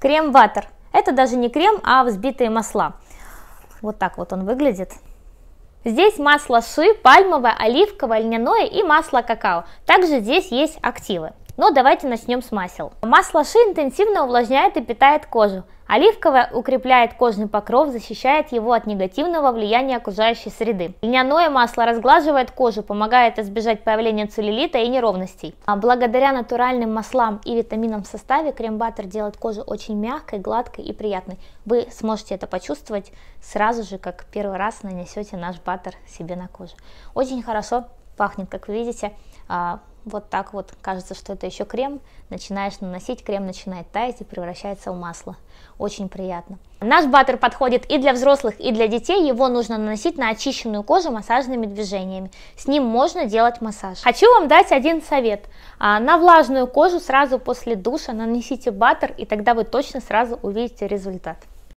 Крем-ватер. Это даже не крем, а взбитые масла. Вот так вот он выглядит. Здесь масло ши, пальмовое, оливковое, льняное и масло какао. Также здесь есть активы. Но давайте начнем с масел. Масло ши интенсивно увлажняет и питает кожу. Оливковое укрепляет кожный покров, защищает его от негативного влияния окружающей среды. Льняное масло разглаживает кожу, помогает избежать появления целлюлита и неровностей. А благодаря натуральным маслам и витаминам в составе крем-баттер делает кожу очень мягкой, гладкой и приятной. Вы сможете это почувствовать сразу же, как первый раз нанесете наш баттер себе на кожу. Очень хорошо пахнет, как вы видите, а, вот так вот, кажется, что это еще крем, начинаешь наносить, крем начинает таять и превращается в масло. Очень приятно. Наш баттер подходит и для взрослых, и для детей, его нужно наносить на очищенную кожу массажными движениями. С ним можно делать массаж. Хочу вам дать один совет. А, на влажную кожу сразу после душа нанесите баттер, и тогда вы точно сразу увидите результат.